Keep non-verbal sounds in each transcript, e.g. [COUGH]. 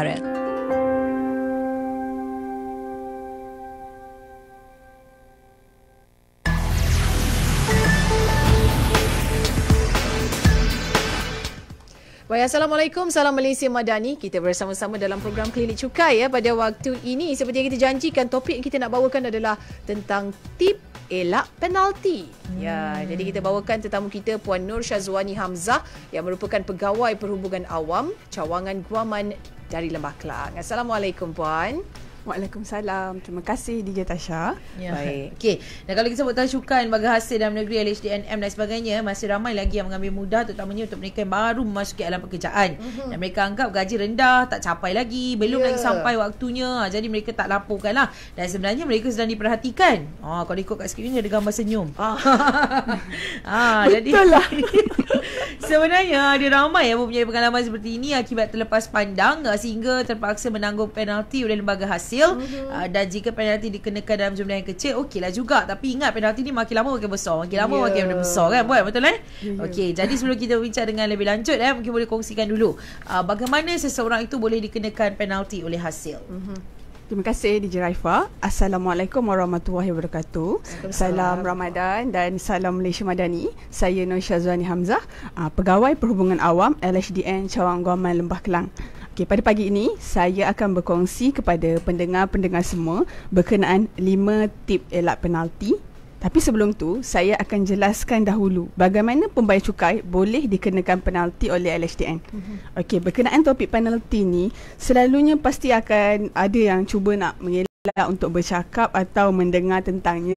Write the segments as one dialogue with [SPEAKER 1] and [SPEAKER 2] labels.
[SPEAKER 1] Are.
[SPEAKER 2] Baik, Assalamualaikum. Salam Malaysia Madani. Kita bersama-sama dalam program Klinik Cukai ya pada waktu ini. Seperti yang kita janjikan, topik yang kita nak bawakan adalah tentang tip elak penalti. Ya, hmm. Ya, jadi kita bawakan tetamu kita Puan Nur Shazwani Hamzah yang merupakan pegawai perhubungan awam cawangan Guaman dari Lembah Kelang. Assalamualaikum puan. Waalaikumsalam. Terima kasih DJ Tasha. Ya. Baik.
[SPEAKER 1] Okey. Dan kalau kita sebut tentang bagi hasil dalam negeri LHDNM dan sebagainya, masih ramai lagi yang mengambil mudah terutamanya untuk mereka yang baru ke alam pekerjaan. Mm-hmm. Dan mereka anggap gaji rendah, tak capai lagi, belum yeah. lagi sampai waktunya. Ha, jadi mereka tak laporkan lah. Dan sebenarnya mereka sedang diperhatikan. Ah, oh, kalau ikut kat skrin ni ada gambar senyum. ah, [LAUGHS] ha, Betul jadi, lah. [LAUGHS] sebenarnya ada ramai yang mempunyai pengalaman seperti ini akibat terlepas pandang sehingga terpaksa menanggung penalti oleh lembaga hasil kecil mm-hmm. uh, ah, dan jika penalti dikenakan dalam jumlah yang kecil okeylah juga tapi ingat penalti ni makin lama makin besar makin lama yeah. makin besar kan buat betul eh mm-hmm. okey jadi sebelum kita bincang dengan lebih lanjut eh mungkin boleh kongsikan dulu uh, bagaimana seseorang itu boleh dikenakan penalti oleh hasil mm-hmm.
[SPEAKER 3] Terima kasih DJ Raifa. Assalamualaikum warahmatullahi wabarakatuh. Salam Ramadan dan salam Malaysia Madani. Saya Noor Syazwani Hamzah, ah, pegawai perhubungan awam LHDN Cawang Guaman Lembah Kelang. Okey, pada pagi ini saya akan berkongsi kepada pendengar-pendengar semua berkenaan 5 tip elak penalti. Tapi sebelum tu, saya akan jelaskan dahulu bagaimana pembayar cukai boleh dikenakan penalti oleh LHDN. Mhm. Okey, berkenaan topik penalti ni, selalunya pasti akan ada yang cuba nak mengelak lah untuk bercakap atau mendengar tentangnya.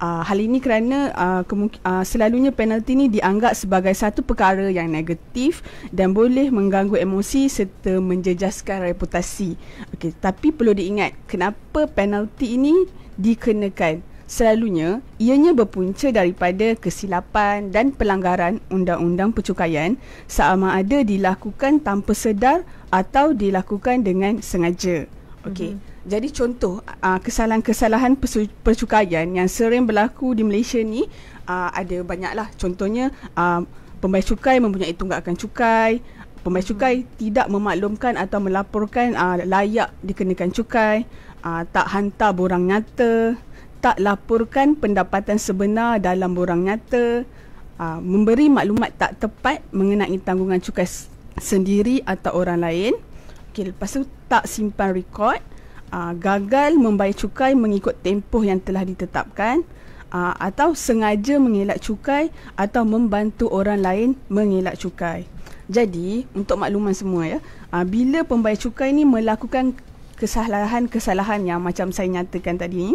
[SPEAKER 3] Uh, hal ini kerana uh, ah, kemuk- ah, selalunya penalti ini dianggap sebagai satu perkara yang negatif dan boleh mengganggu emosi serta menjejaskan reputasi. Okey, tapi perlu diingat kenapa penalti ini dikenakan? Selalunya ianya berpunca daripada kesilapan dan pelanggaran undang-undang percukaian sama ada dilakukan tanpa sedar atau dilakukan dengan sengaja. Okey. Mm-hmm. Jadi contoh kesalahan kesalahan-kesalahan percukaian yang sering berlaku di Malaysia ni uh, ada banyaklah. Contohnya uh, ah, pembayar cukai mempunyai tunggakan cukai, pembayar mhm. cukai mm-hmm. tidak memaklumkan atau melaporkan uh, layak dikenakan cukai, uh, tak hantar borang nyata, tak laporkan pendapatan sebenar dalam borang nyata, uh, memberi maklumat tak tepat mengenai tanggungan cukai sendiri atau orang lain. Okey, lepas tu tak simpan rekod, uh, ah, gagal membayar cukai mengikut tempoh yang telah ditetapkan uh, atau sengaja mengelak cukai atau membantu orang lain mengelak cukai. Jadi, untuk makluman semua ya, uh, bila pembayar cukai ni melakukan kesalahan-kesalahan yang macam saya nyatakan tadi ni,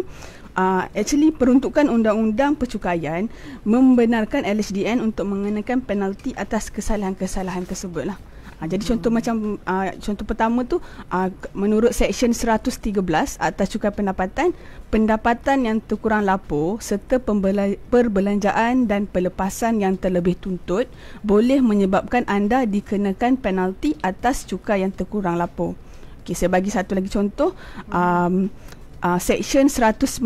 [SPEAKER 3] Uh, actually peruntukan undang-undang pencukaian membenarkan LHDN untuk mengenakan penalti atas kesalahan-kesalahan tersebut lah. Ha, jadi hmm. contoh macam uh, contoh pertama tu uh, menurut section 113 atas cukai pendapatan pendapatan yang terkurang lapor serta pembela- perbelanjaan dan pelepasan yang terlebih tuntut boleh menyebabkan anda dikenakan penalti atas cukai yang terkurang lapor. Okey saya bagi satu lagi contoh um, uh, section 119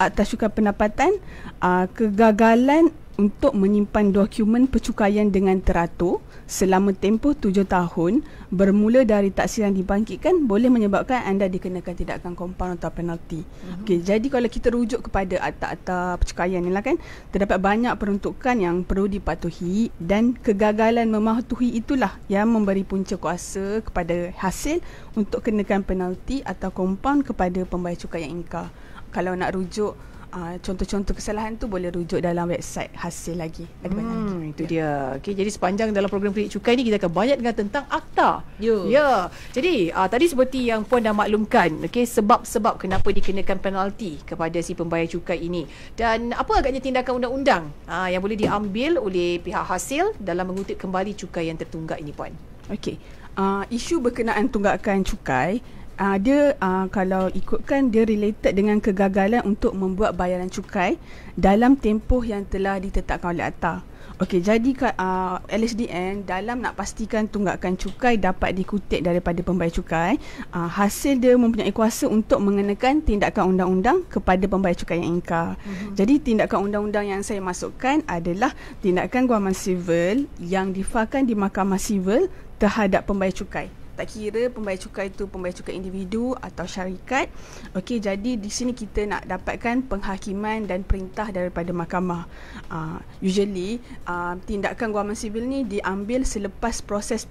[SPEAKER 3] atas cukai pendapatan uh, kegagalan untuk menyimpan dokumen percukaian dengan teratur selama tempoh tujuh tahun bermula dari taksiran dibangkitkan boleh menyebabkan anda dikenakan tindakan kompaun atau penalti. Mm-hmm. Okey, jadi kalau kita rujuk kepada akta-akta percukaian ni lah kan, terdapat banyak peruntukan yang perlu dipatuhi dan kegagalan mematuhi itulah yang memberi punca kuasa kepada hasil untuk kenakan penalti atau kompaun kepada pembayar cukai yang ingkar. Kalau nak rujuk uh, contoh-contoh kesalahan tu boleh rujuk dalam website hasil lagi. hmm, lagi. Itu ya. dia.
[SPEAKER 2] Okay, jadi sepanjang dalam program kredit cukai ni kita akan banyak dengar tentang akta. Ya. Yeah. Jadi uh, tadi seperti yang puan dah maklumkan okay, sebab-sebab kenapa dikenakan penalti kepada si pembayar cukai ini. Dan apa agaknya tindakan undang-undang uh, yang boleh diambil oleh pihak hasil
[SPEAKER 3] dalam mengutip kembali cukai yang tertunggak ini puan. Okey. Uh, isu berkenaan tunggakan cukai uh, dia uh, kalau ikutkan dia related dengan kegagalan untuk membuat bayaran cukai dalam tempoh yang telah ditetapkan oleh ATA. Okey, jadi uh, ah, LHDN dalam nak pastikan tunggakan cukai dapat dikutip daripada pembayar cukai, uh, hasil dia mempunyai kuasa untuk mengenakan tindakan undang-undang kepada pembayar cukai yang ingkar. Uh-huh. Jadi tindakan undang-undang yang saya masukkan adalah tindakan guaman civil yang difahkan di mahkamah civil terhadap pembayar cukai. uh tak kira pembayar cukai itu pembayar cukai individu atau syarikat. Okey, jadi di sini kita nak dapatkan penghakiman dan perintah daripada mahkamah. Uh, usually, uh, tindakan guaman sivil ni diambil selepas proses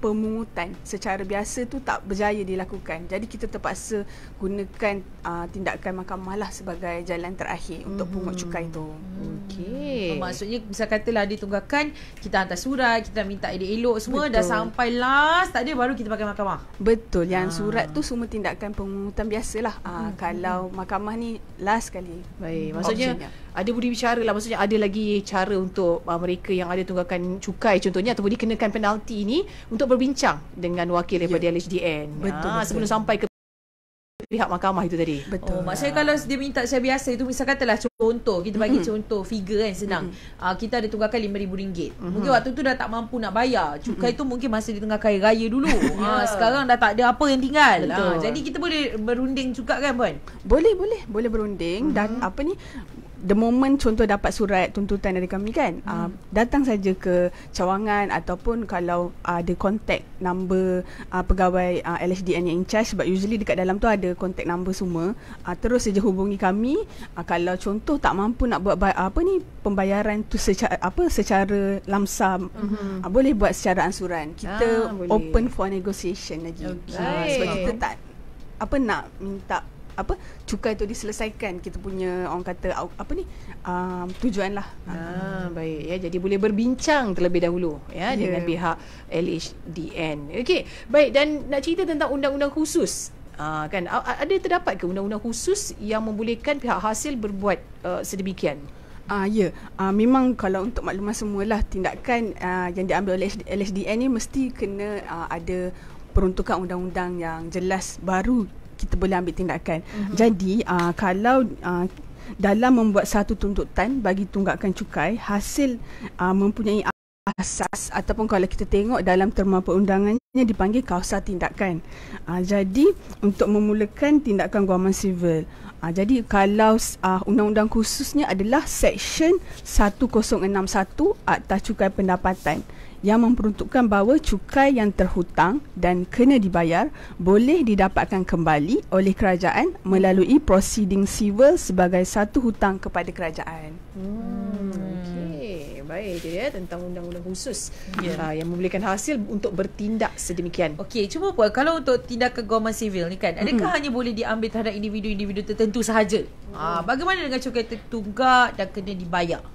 [SPEAKER 3] pemungutan. Secara biasa tu tak berjaya dilakukan. Jadi kita terpaksa gunakan uh, tindakan mahkamah lah sebagai jalan terakhir untuk pungut hmm. cukai itu. Okey. Oh, maksudnya misalkan katalah ditunggakan, kita hantar surat, kita minta elok-elok semua Betul. dah sampai last, tak ada baru kita pakai mahkamah. Betul. Yang ha. surat tu semua tindakan pengumuman biasalah. Ha, hmm. Kalau hmm. mahkamah ni last kali.
[SPEAKER 2] Baik. Maksudnya Optionnya. ada budi bicara lah. Maksudnya ada lagi cara untuk uh, mereka yang ada tunggakan cukai contohnya ataupun dikenakan penalti ni untuk berbincang dengan wakil daripada yeah. LHDN. Betul, ha, betul. Sebelum sampai ke pihak mahkamah itu tadi. Betul. Oh, maksudnya kalau
[SPEAKER 1] dia minta saya biasa itu misalkan katalah contoh kita bagi mm contoh figure kan senang. mm Uh, kita ada tunggakan RM5000. Mm-hmm. Mungkin waktu tu dah tak mampu nak bayar. Cukai mm-hmm. tu mungkin masa di tengah kaya raya dulu. yeah. [LAUGHS] uh, ya. sekarang dah tak ada apa
[SPEAKER 3] yang tinggal. Uh, jadi kita boleh berunding juga kan puan? Boleh boleh. Boleh berunding mm-hmm. dan apa ni the moment contoh dapat surat tuntutan dari kami kan hmm. uh, datang saja ke cawangan ataupun kalau uh, ada contact number uh, pegawai uh, ah, LHDN yang in charge sebab usually dekat dalam tu ada contact number semua uh, terus saja hubungi kami uh, kalau contoh tak mampu nak buat apa ni pembayaran tu secara apa secara lamsam hmm. uh, boleh buat secara ansuran kita ah, open for negotiation lagi okay. Okay. sebab kita tak apa nak minta apa cukai tu diselesaikan kita punya orang kata apa ni um, tujuan lah ah, hmm. baik ya jadi boleh berbincang
[SPEAKER 2] terlebih dahulu ya yeah. dengan pihak LHDN okey baik dan nak cerita tentang undang-undang khusus Uh, kan ada terdapat ke undang-undang khusus yang membolehkan pihak hasil
[SPEAKER 3] berbuat uh, sedemikian Uh, ya, yeah. uh, memang kalau untuk maklumat semualah tindakan uh, yang diambil oleh LHDN ni mesti kena uh, ada peruntukan undang-undang yang jelas baru kita boleh ambil tindakan. Mm-hmm. Jadi uh, kalau uh, dalam membuat satu tuntutan bagi tunggakan cukai, hasil uh, mempunyai asas ataupun kalau kita tengok dalam terma perundangannya dipanggil kausa tindakan. Uh, jadi untuk memulakan tindakan guaman civil. Uh, jadi kalau uh, undang-undang khususnya adalah section 1061 Akta Cukai Pendapatan yang memperuntukkan bahawa cukai yang terhutang dan kena dibayar boleh didapatkan kembali oleh kerajaan melalui proceeding civil sebagai satu hutang kepada kerajaan.
[SPEAKER 2] Hmm. Okey, baik itu ya tentang undang-undang khusus yeah. Uh, yang memberikan hasil untuk bertindak sedemikian. Okey, cuma apa kalau untuk tindak
[SPEAKER 1] ke government civil ni kan? Adakah hanya boleh diambil terhadap individu-individu tertentu sahaja? Hmm. Uh, bagaimana dengan cukai tertunggak dan kena dibayar?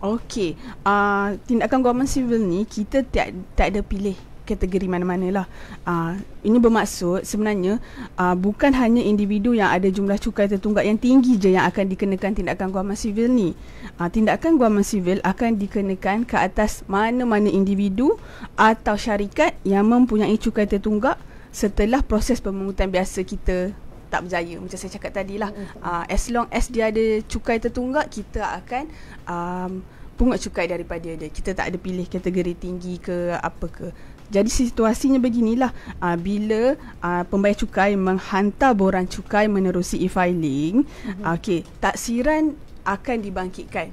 [SPEAKER 3] Okey, uh, tindakan guaman sivil ni kita tak tak ada pilih kategori mana-mana lah. Uh, ah, ini bermaksud sebenarnya uh, bukan hanya individu yang ada jumlah cukai tertunggak yang tinggi je yang akan dikenakan tindakan guaman sivil ni. Uh, tindakan guaman sivil akan dikenakan ke atas mana-mana individu atau syarikat yang mempunyai cukai tertunggak setelah proses pemungutan biasa kita tak berjaya macam saya cakap tadi lah uh, as long as dia ada cukai tertunggak kita akan um, pungut cukai daripada dia kita tak ada pilih kategori tinggi ke apa ke jadi situasinya beginilah uh, bila uh, pembayar cukai menghantar borang cukai menerusi e-filing mm-hmm. uh okey taksiran akan dibangkitkan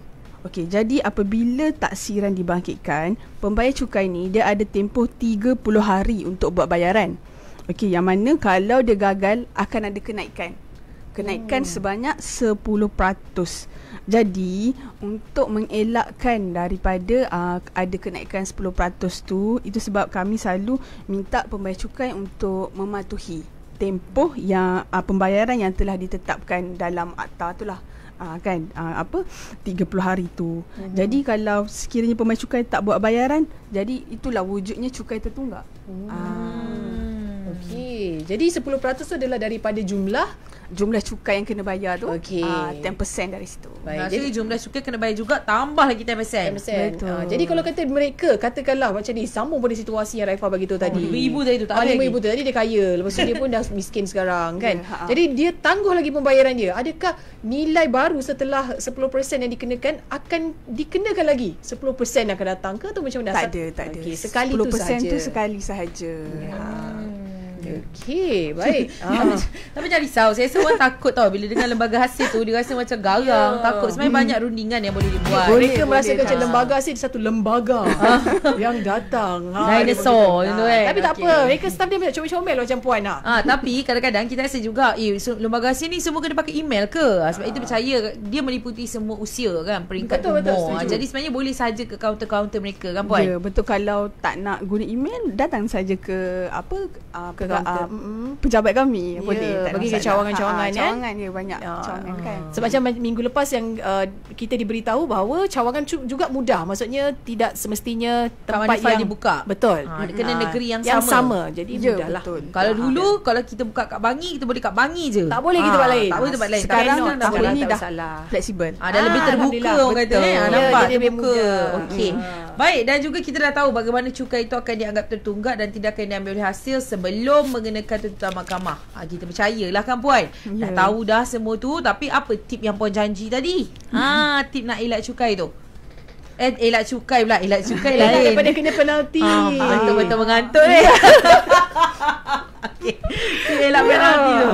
[SPEAKER 3] okey jadi apabila taksiran dibangkitkan pembayar cukai ni dia ada tempoh 30 hari untuk buat bayaran Okey, yang mana kalau dia gagal akan ada kenaikan. Kenaikan hmm. sebanyak 10%. Jadi, untuk mengelakkan daripada uh, ada kenaikan 10% tu, itu sebab kami selalu minta pembayar cukai untuk mematuhi tempoh yang uh, pembayaran yang telah ditetapkan dalam akta lah Uh, kan uh, apa 30 hari tu. Hmm. Jadi kalau sekiranya pembayar cukai tak buat bayaran, jadi itulah wujudnya cukai tertunggak. Hmm. Uh, Okey. Hmm. Jadi 10% tu adalah daripada jumlah jumlah cukai yang kena bayar tu. Okey. Uh, ah,
[SPEAKER 2] 10% dari situ. Baik. Nah, jadi
[SPEAKER 1] jumlah cukai kena bayar juga tambah lagi 10%. 10%. Betul. Uh, jadi kalau
[SPEAKER 2] kata mereka katakanlah macam ni sambung pada situasi yang Raifah bagi tu oh, tadi. 5000 tadi tu tak ada. Ah, tadi dia kaya. Lepas tu dia pun dah miskin sekarang kan. Yeah, jadi dia tangguh lagi pembayaran dia. Adakah nilai baru setelah 10% yang dikenakan akan dikenakan lagi? 10% akan datang ke atau macam mana? Tak ada,
[SPEAKER 3] tak ada. Okay, sekali tu saja. 10% tu sekali sahaja. Yeah. Hmm. Ha.
[SPEAKER 1] Okay, hmm. baik. [LAUGHS] Ah. Tapi jangan risau. Saya rasa orang takut tau bila dengar lembaga hasil tu dia rasa macam garang, yeah. takut. Sebenarnya hmm. banyak rundingan yang boleh dibuat. Boleh, Mereka boleh, merasa boleh, macam ha. lembaga
[SPEAKER 2] hasil satu lembaga ah. [LAUGHS] yang datang. Ha, Dinosaur, you know eh. Tapi tak apa. Mereka
[SPEAKER 1] staff dia macam comel-comel macam puan nak. Ah, tapi kadang-kadang kita rasa juga, eh lembaga hasil ni semua kena pakai email ke? Ah, sebab ah. itu percaya dia meliputi semua usia kan, peringkat betul, umur. Betul, Jadi sebenarnya boleh saja ke kaunter-kaunter mereka kan puan? yeah,
[SPEAKER 3] betul kalau tak nak guna email datang saja ke apa ah, ke ke uh, pejabat kami yeah, boleh tak bagi ke cawangan-cawangan ha, ha, dia banyak ya, cawangan uh, kan hmm. sebab macam
[SPEAKER 2] minggu lepas yang uh, kita diberitahu bahawa cawangan juga mudah maksudnya tidak semestinya tempat yang dibuka betul ha, dia kena ha, negeri yang, yang sama. sama jadi yeah, mudahlah betul. kalau ha,
[SPEAKER 1] dulu ha, kalau kita buka kat Bangi kita boleh kat Bangi je tak boleh kita ha, buat lain tak boleh tempat lain sekarang tahun ni dah fleksibel ya, ada lebih terbuka orang kata nampak terbuka okey Baik dan juga kita dah tahu bagaimana cukai itu akan dianggap tertunggak dan tidak akan diambil oleh hasil sebelum mengenakan tuntutan mahkamah. Ha, kita percayalah kan puan. Yeah. Dah ya. tahu dah semua tu tapi apa tip yang puan janji tadi? Ha tip nak elak cukai tu. Eh elak cukai pula elak cukai lain. Daripada
[SPEAKER 3] kena penalti. Ah, betul-betul mengantuk eh. [LAUGHS] [LAUGHS] Okey. Elak penalti tu. Ya.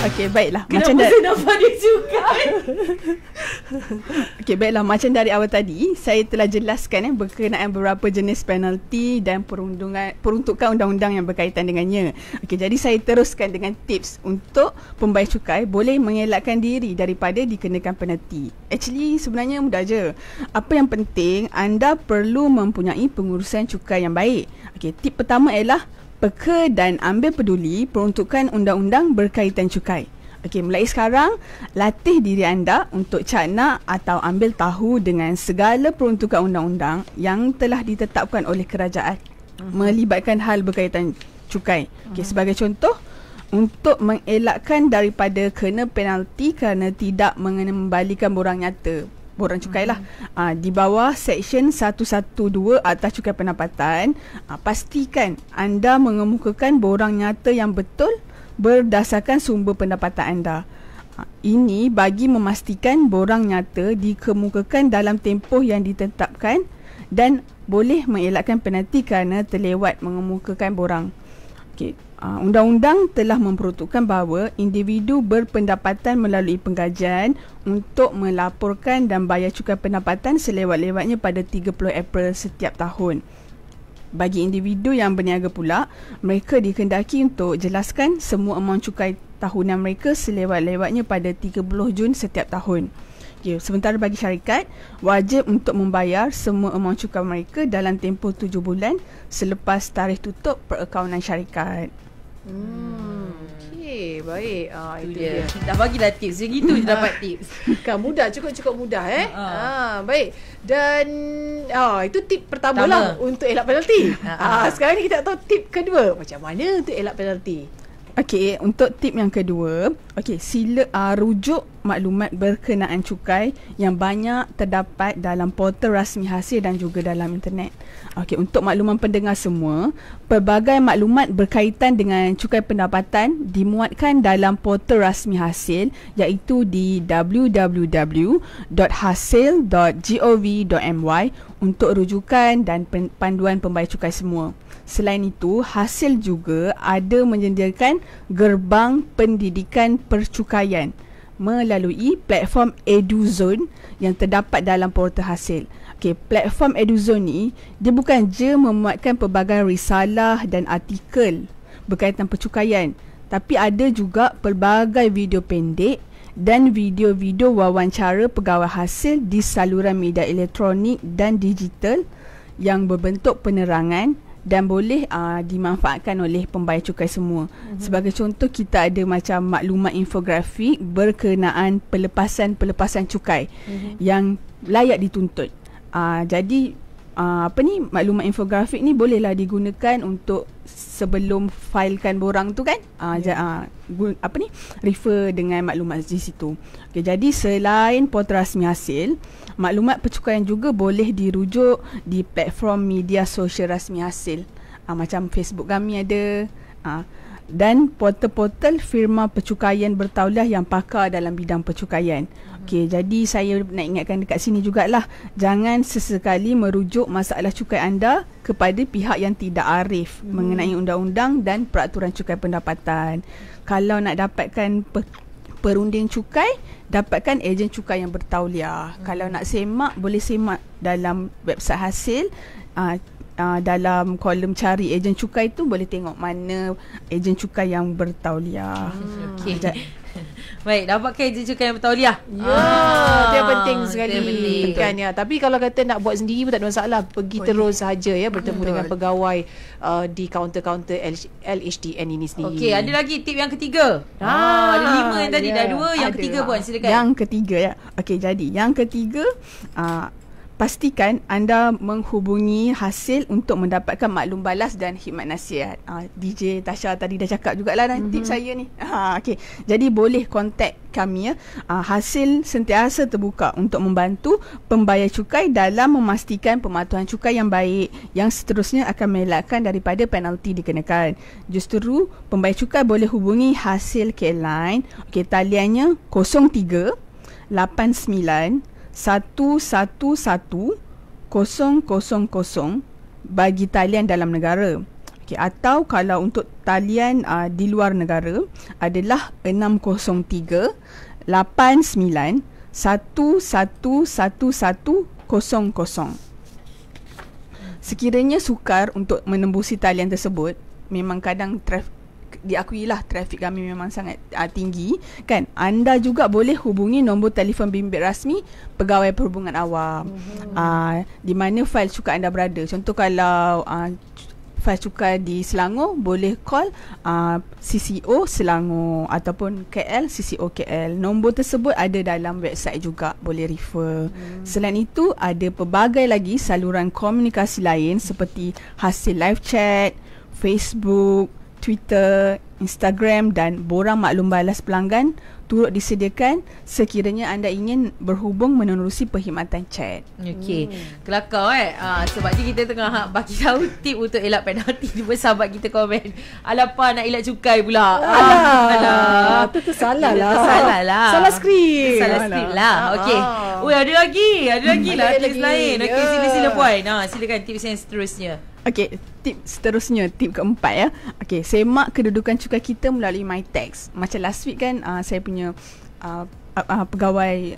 [SPEAKER 3] Okey, baiklah. Kenapa macam dah nampak dia juga. [LAUGHS] Okey, baiklah. Macam dari awal tadi, saya telah jelaskan eh berkenaan beberapa jenis penalti dan perundungan peruntukan undang-undang yang berkaitan dengannya. Okey, jadi saya teruskan dengan tips untuk pembayar cukai boleh mengelakkan diri daripada dikenakan penalti. Actually, sebenarnya mudah je. Apa yang penting, anda perlu mempunyai pengurusan cukai yang baik. Okey, tip pertama ialah peka dan ambil peduli peruntukan undang-undang berkaitan cukai. Okey, mulai sekarang, latih diri anda untuk cakna atau ambil tahu dengan segala peruntukan undang-undang yang telah ditetapkan oleh kerajaan mhm. melibatkan hal berkaitan cukai. Okey, mhm. sebagai contoh, untuk mengelakkan daripada kena penalti kerana tidak mengembalikan borang nyata borang cukai lah mm-hmm. uh, di bawah section 112 atas cukai pendapatan uh, pastikan anda mengemukakan borang nyata yang betul berdasarkan sumber pendapatan anda ah, ini bagi memastikan borang nyata dikemukakan dalam tempoh yang ditetapkan dan boleh mengelakkan penalti kerana terlewat mengemukakan borang. Okay. Uh, undang-undang telah memperuntukkan bahawa individu berpendapatan melalui penggajian untuk melaporkan dan bayar cukai pendapatan selewat-lewatnya pada 30 April setiap tahun. Bagi individu yang berniaga pula, mereka dikendaki untuk jelaskan semua amaun cukai tahunan mereka selewat-lewatnya pada 30 Jun setiap tahun. Okay. Ya, sementara bagi syarikat, wajib untuk membayar semua amaun cukai mereka dalam tempoh 7 bulan selepas tarikh tutup perakaunan syarikat.
[SPEAKER 2] Hmm, okey, baik. Ah, itu, itu dia. dia. Dah bagi dah tips. Yang itu je dapat ah. tips. [LAUGHS] Kan mudah, cukup-cukup mudah eh. Ha, ah. ah, baik. Dan ah, itu tip pertama, lah pertama. lah untuk elak penalti. Ah, ah. ah, sekarang
[SPEAKER 3] ni kita tahu tip
[SPEAKER 2] kedua. Macam mana untuk elak penalti?
[SPEAKER 3] Okey, untuk tip yang kedua, okey, sila uh, rujuk maklumat berkenaan cukai yang banyak terdapat dalam portal rasmi hasil dan juga dalam internet. Okey, untuk makluman pendengar semua, pelbagai maklumat berkaitan dengan cukai pendapatan dimuatkan dalam portal rasmi hasil iaitu di www.hasil.gov.my untuk rujukan dan panduan pembayar cukai semua. Selain itu, hasil juga ada menyediakan gerbang pendidikan percukaian melalui platform EduZone yang terdapat dalam portal hasil. Okay, platform EduZone ni dia bukan je memuatkan pelbagai risalah dan artikel berkaitan percukaian, tapi ada juga pelbagai video pendek dan video-video wawancara pegawai hasil di saluran media elektronik dan digital yang berbentuk penerangan dan boleh uh, dimanfaatkan oleh pembayar cukai semua. Mm-hmm. Sebagai contoh kita ada macam maklumat infografik berkenaan pelepasan-pelepasan cukai mm-hmm. yang layak dituntut. Uh, jadi uh, apa ni maklumat infografik ni bolehlah digunakan untuk sebelum failkan borang tu kan uh, ah yeah. Ya. uh, apa ni refer dengan maklumat di situ okey jadi selain portal rasmi hasil maklumat percukaian juga boleh dirujuk di platform media sosial rasmi hasil uh, macam Facebook kami ada uh, dan portal-portal firma percukaian bertaulah yang pakar dalam bidang percukaian. Mhm. Okay, jadi saya nak ingatkan dekat sini jugalah jangan sesekali merujuk masalah cukai anda kepada pihak yang tidak arif hmm mengenai undang-undang dan peraturan cukai pendapatan. Kalau nak dapatkan pe- perunding cukai dapatkan ejen cukai yang bertauliah. Hmm. Kalau nak semak boleh semak dalam website hasil uh, uh, dalam kolom cari ejen cukai tu boleh tengok mana ejen cukai yang bertauliah. Hmm. Ah, okey. [LAUGHS]
[SPEAKER 2] Baik, ke ejen cukai yang bertauliah. Ya, yeah, ah, penting sekali. Penting. Kan, ya. Tapi kalau kata nak buat sendiri pun tak ada masalah. Pergi Boleh. terus ya. saja ya, bertemu Betul. dengan pegawai uh, di kaunter-kaunter LHDN ini sendiri. Okey,
[SPEAKER 1] ada lagi tip yang ketiga. Ah, ah ada lima yang tadi, yeah. dah dua. Yang ada. ketiga pun lah. silakan.
[SPEAKER 3] Yang ketiga ya. Okey, jadi yang ketiga... Uh, pastikan anda menghubungi hasil untuk mendapatkan maklum balas dan khidmat nasihat. Uh, ah, DJ Tasha tadi dah cakap jugalah mm-hmm. saya ni. Ha, okay. Jadi boleh kontak kami ya. Uh, hasil sentiasa terbuka untuk membantu pembayar cukai dalam memastikan pematuhan cukai yang baik yang seterusnya akan melakukan daripada penalti dikenakan. Justeru pembayar cukai boleh hubungi hasil K-Line. Okay, taliannya 03 89 1111000 bagi talian dalam negara. Okay, atau kalau untuk talian uh, di luar negara adalah 603-89-111100. Sekiranya sukar untuk menembusi talian tersebut, memang kadang traf- diakui lah trafik kami memang sangat uh, tinggi kan anda juga boleh hubungi nombor telefon bimbit rasmi pegawai perhubungan awam uh-huh. uh, di mana fail suka anda berada contoh kalau uh, ah, fail cukai di Selangor boleh call uh, CCO Selangor ataupun KL CCO KL nombor tersebut ada dalam website juga boleh refer uh-huh. selain itu ada pelbagai lagi saluran komunikasi lain seperti hasil live chat Facebook, Twitter, Instagram dan borang maklum balas pelanggan turut disediakan sekiranya anda ingin berhubung menerusi perkhidmatan chat. Okey. Hmm.
[SPEAKER 1] Kelakar eh. Ha, sebab ni kita tengah bagi tahu tip untuk elak penalti jumpa [LAUGHS] sahabat kita komen. Alapa nak elak cukai pula. Alah. Alah.
[SPEAKER 3] Itu salah, lah. Tersalah lah. Salah skrip. Salah skrip lah. Ah, Okey. Ah. Ui
[SPEAKER 1] ada lagi. Ada lagi hmm, lah tips lagi. lain. Okey yeah. sila ya. sila puan. Ha, silakan tips yang
[SPEAKER 3] seterusnya. Okay, tip seterusnya, tip keempat ya. Okay, semak kedudukan cukai kita melalui MyTax. Macam last week kan, uh, saya punya uh, uh, pegawai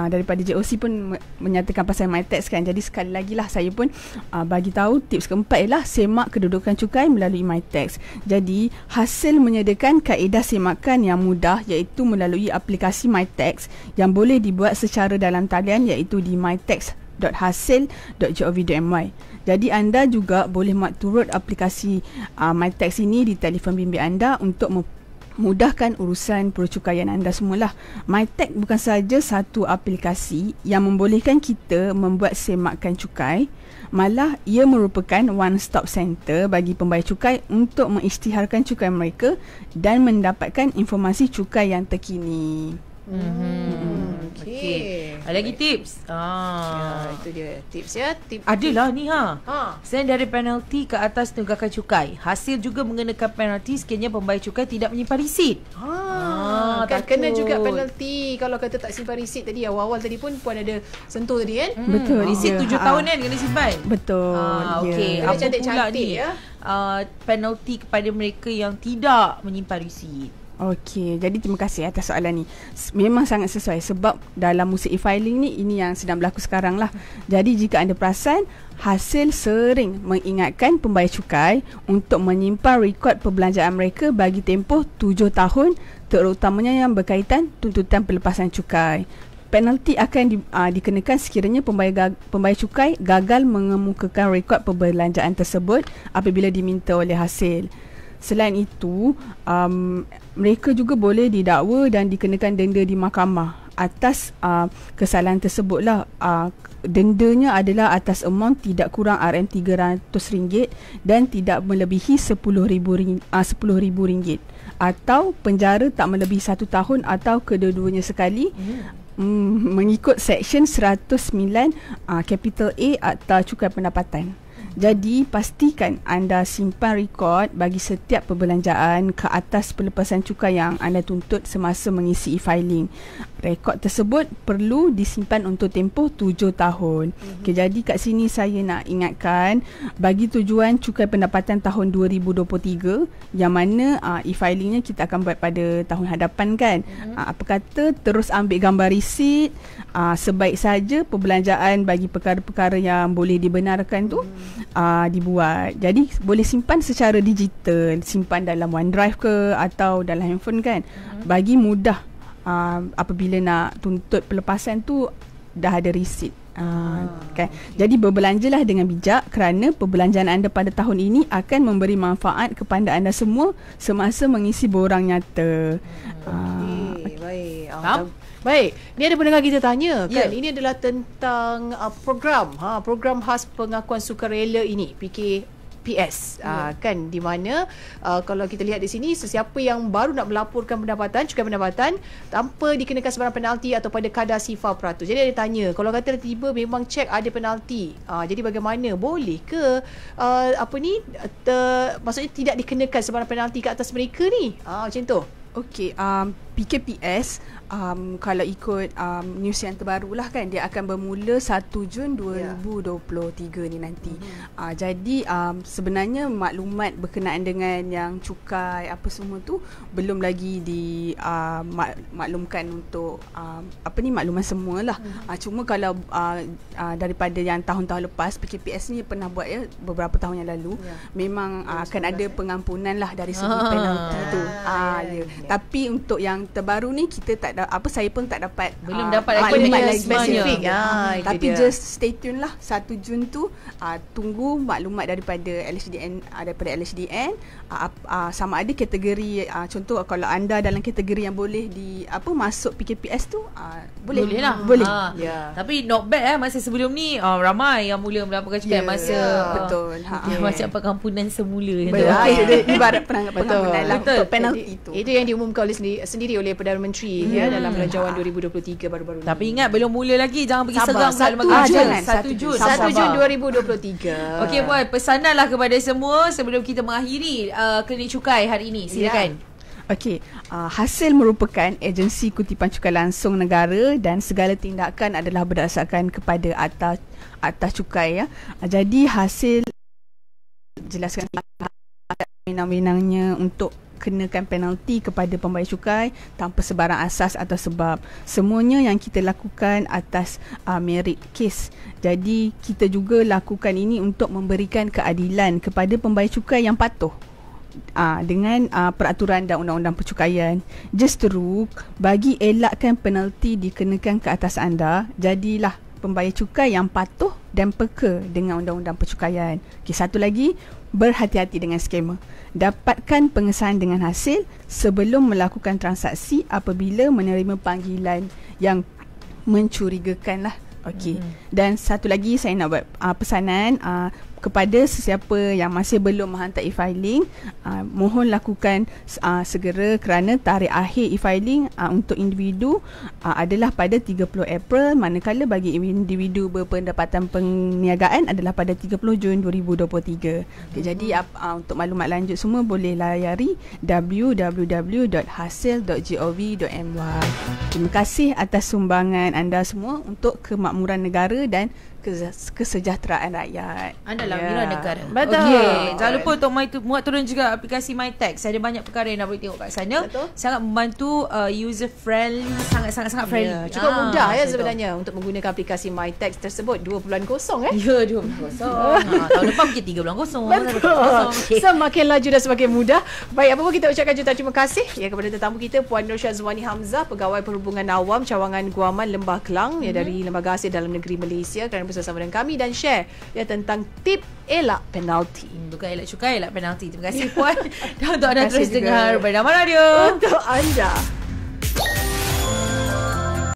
[SPEAKER 3] uh, daripada JOC pun menyatakan pasal MyTax kan. Jadi sekali lagi lah, saya pun uh, bagi tahu tips keempat ialah semak kedudukan cukai melalui MyTax. Jadi, hasil menyediakan kaedah semakan yang mudah iaitu melalui aplikasi MyTax yang boleh dibuat secara dalam talian iaitu di mytax.hasil.gov.my. Jadi anda juga boleh muat turut aplikasi uh, MyText ini di telefon bimbit anda untuk memudahkan urusan percukaian anda semulalah. MyTax bukan sahaja satu aplikasi yang membolehkan kita membuat semakan cukai, malah ia merupakan one stop center bagi pembayar cukai untuk mengisytiharkan cukai mereka dan mendapatkan informasi cukai yang terkini. Mm-hmm. Mm-hmm.
[SPEAKER 2] Okay. okay. Ada
[SPEAKER 1] lagi tips? Ah. Ya, itu dia tips ya. Tip, Adalah tip. ni ha. ha. Send dari penalti ke atas tunggakan cukai. Hasil juga mengenakan penalti sekiranya pembayar cukai tidak menyimpan resit.
[SPEAKER 2] Ha. ha takut. kena juga penalti kalau kata tak simpan resit tadi awal-awal tadi pun puan ada sentuh tadi kan.
[SPEAKER 1] Hmm. Betul. Resit ha. Ya. 7 ha. Ah. tahun kan
[SPEAKER 2] kena simpan.
[SPEAKER 3] Betul. Ha. Okey. Ya. Apa cantik-cantik ya.
[SPEAKER 1] Uh, penalti kepada mereka yang tidak
[SPEAKER 3] menyimpan resit. Okey, jadi terima kasih atas soalan ni. Memang sangat sesuai sebab dalam musik e-filing ni ini yang sedang berlaku sekarang lah. Jadi jika anda perasan, hasil sering mengingatkan pembayar cukai untuk menyimpan rekod perbelanjaan mereka bagi tempoh tujuh tahun terutamanya yang berkaitan tuntutan pelepasan cukai. Penalti akan di, aa, ah, dikenakan sekiranya pembayar, gag- pembayar cukai gagal mengemukakan rekod perbelanjaan tersebut apabila diminta oleh hasil. Selain itu, um, mereka juga boleh didakwa dan dikenakan denda di mahkamah atas uh, kesalahan tersebutlah. Uh, dendanya adalah atas amount tidak kurang RM300 dan tidak melebihi RM10,000 uh, RM10,000 atau penjara tak melebihi satu tahun atau kedua-duanya sekali hmm. mm. um, mengikut Seksyen 109 uh, Capital A atau Cukai Pendapatan. Jadi pastikan anda simpan rekod bagi setiap perbelanjaan ke atas pelepasan cukai yang anda tuntut semasa mengisi e-filing. Rekod tersebut perlu disimpan untuk tempoh tujuh tahun. Mm-hmm. Okay, jadi kat sini saya nak ingatkan bagi tujuan cukai pendapatan tahun 2023 yang mana uh, e-filingnya kita akan buat pada tahun hadapan kan. Mm-hmm. Uh, apa kata terus ambil gambar resit uh, sebaik saja perbelanjaan bagi perkara-perkara yang boleh dibenarkan tu. Mm-hmm uh, dibuat. Jadi boleh simpan secara digital, simpan dalam OneDrive ke atau dalam handphone kan. Mm-hmm. Bagi mudah uh, apabila nak tuntut pelepasan tu dah ada receipt. Uh, ah, kan. okay. Jadi berbelanjalah dengan bijak kerana perbelanjaan anda pada tahun ini akan memberi manfaat kepada anda semua semasa mengisi borang nyata. uh, hmm, okay. Ah, okay.
[SPEAKER 2] Baik. Oh,
[SPEAKER 3] Baik, ni ada pendengar kita tanya kan. Yeah. Ini
[SPEAKER 2] adalah tentang uh, program ha program khas pengakuan sukarela ini PK PS yeah. Ya. uh, kan di mana uh, kalau kita lihat di sini sesiapa yang baru nak melaporkan pendapatan cukai pendapatan tanpa dikenakan sebarang penalti atau pada kadar sifar peratus. Jadi ada tanya kalau kata tiba memang cek ada penalti. Uh, jadi bagaimana boleh ke uh, apa ni ter, maksudnya tidak dikenakan sebarang penalti ke atas mereka
[SPEAKER 3] ni? Ah uh, macam tu. Okey, um, PKPS um, kalau ikut um, news yang terbaru lah kan dia akan bermula 1 Jun 2023 ya. ni nanti. Mm-hmm. Uh, jadi um, sebenarnya maklumat berkenaan dengan yang cukai apa semua tu belum lagi di uh, maklumkan untuk um, apa ni makluman semualah. mm Uh, cuma kalau uh, uh, daripada yang tahun-tahun lepas PKPS ni pernah buat ya beberapa tahun yang lalu yeah. memang uh, akan ada eh? pengampunan lah dari segi penalti tu. Ya, ya, Tapi untuk yang terbaru ni kita tak da- apa saya pun tak dapat belum uh, dapat ah, lagi maklumat lagi spesifik ya, uh, tapi dia. just stay tune lah 1 Jun tu uh, tunggu maklumat daripada LHDN uh, daripada LHDN uh, uh, sama ada kategori uh, contoh uh, kalau anda dalam kategori yang boleh di apa masuk PKPS tu uh, boleh boleh lah boleh ha. yeah.
[SPEAKER 1] Ya. tapi not bad eh masa sebelum ni uh, ramai yang mula melaporkan cakap ya, yeah. masa yeah. betul [LAUGHS] ha. okay. macam perkampunan semula betul. tu [LAUGHS] ya, ibarat
[SPEAKER 2] perang- betul. Lah betul. penalti itu itu yang diumumkan oleh sendiri dipanggil oleh Perdana Menteri ya, hmm. ya dalam rajawan 2023 ah. baru-baru ini Tapi ingat belum mula lagi jangan pergi sabar. seram satu kalau kerja. Ah, Jun. Satu Jun. Satu Jun 2023.
[SPEAKER 1] Okey Puan, pesananlah kepada semua sebelum kita mengakhiri uh, klinik cukai hari ini. Silakan.
[SPEAKER 3] Ya. Okey, uh, hasil merupakan agensi kutipan cukai langsung negara dan segala tindakan adalah berdasarkan kepada atas atas cukai ya. Uh, jadi hasil jelaskan minang-minangnya untuk kenakan penalti kepada pembayar cukai tanpa sebarang asas atau sebab. Semuanya yang kita lakukan atas uh, merit kes. Jadi kita juga lakukan ini untuk memberikan keadilan kepada pembayar cukai yang patuh. Uh, dengan uh, peraturan dan undang-undang percukaian justru bagi elakkan penalti dikenakan ke atas anda jadilah pembayar cukai yang patuh dan peka dengan undang-undang percukaian. Okey, satu lagi, berhati-hati dengan skema. Dapatkan pengesahan dengan hasil sebelum melakukan transaksi apabila menerima panggilan yang mencurigakanlah. Okey. Mm-hmm. Dan satu lagi saya nak buat uh, pesanan uh, kepada sesiapa yang masih belum menghantar e-filing uh, mohon lakukan uh, segera kerana tarikh akhir e-filing uh, untuk individu uh, adalah pada 30 April manakala bagi individu berpendapatan peniagaan adalah pada 30 Jun 2023 okay, jadi uh, uh, untuk maklumat lanjut semua boleh layari www.hasil.gov.my terima kasih atas sumbangan anda semua untuk kemakmuran negara dan kesejahteraan rakyat.
[SPEAKER 1] Anda lah yeah. negara. Betul. Okay. Jangan lupa untuk my, muat turun juga aplikasi MyTax. Ada banyak perkara yang nak boleh tengok kat sana. Betul. Sangat membantu uh, user friendly. Sangat-sangat sangat friendly. Yeah. Cukup ah, mudah ya sebenarnya
[SPEAKER 2] itu. untuk menggunakan aplikasi MyTax tersebut. dua bulan kosong eh. Ya, yeah, 2 bulan kosong. ha, [LAUGHS] tahun
[SPEAKER 1] depan mungkin tiga bulan kosong.
[SPEAKER 2] Betul. Okay. Semakin laju dan semakin mudah. Baik, apa pun kita ucapkan juta terima kasih ya kepada tetamu kita Puan Nur Syazwani Hamzah, Pegawai Perhubungan Awam Cawangan Guaman Lembah Kelang mm-hmm. ya, dari Lembaga Asir Dalam Negeri Malaysia kerana bersama dengan kami dan share ya tentang tip elak penalti. Hmm, bukan elak cukai, elak penalti. Terima kasih [LAUGHS] Puan dan untuk anda terus dengar
[SPEAKER 1] Bandar Radio. Untuk anda.